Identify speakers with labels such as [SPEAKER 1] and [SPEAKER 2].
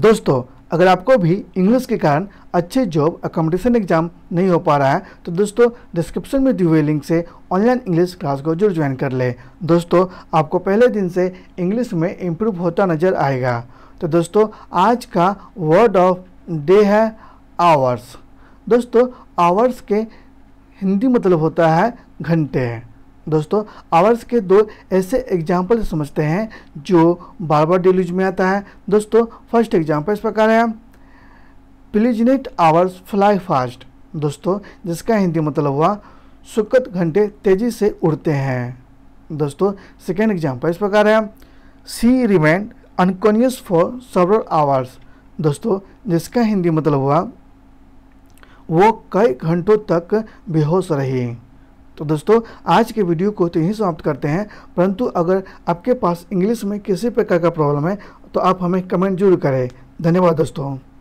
[SPEAKER 1] दोस्तों अगर आपको भी इंग्लिश के कारण अच्छे जॉब अकोमोडेशन एग्जाम नहीं हो पा रहा है तो दोस्तों डिस्क्रिप्शन में दी हुई लिंक से ऑनलाइन इंग्लिश क्लास को जरूर ज्वाइन कर लें दोस्तों आपको पहले दिन से इंग्लिश में इम्प्रूव होता नज़र आएगा तो दोस्तों आज का वर्ड ऑफ डे है आवर्स दोस्तों आवर्स के हिंदी मतलब होता है घंटे दोस्तों आवर्स के दो ऐसे एग्जाम्पल समझते हैं जो बार बार डेली में आता है दोस्तों फर्स्ट एग्जाम्पल इस प्रकार है पिलिजनेट आवर्स फ्लाई फास्ट दोस्तों जिसका हिंदी मतलब हुआ सुखद घंटे तेजी से उड़ते हैं दोस्तों सेकेंड एग्जाम्पल इस प्रकार है she remained unconscious for several hours दोस्तों जिसका हिंदी मतलब हुआ वो कई घंटों तक बेहोश रही तो दोस्तों आज के वीडियो को तो यहीं समाप्त करते हैं परंतु अगर आपके पास इंग्लिश में किसी प्रकार का प्रॉब्लम है तो आप हमें कमेंट जरूर करें धन्यवाद दोस्तों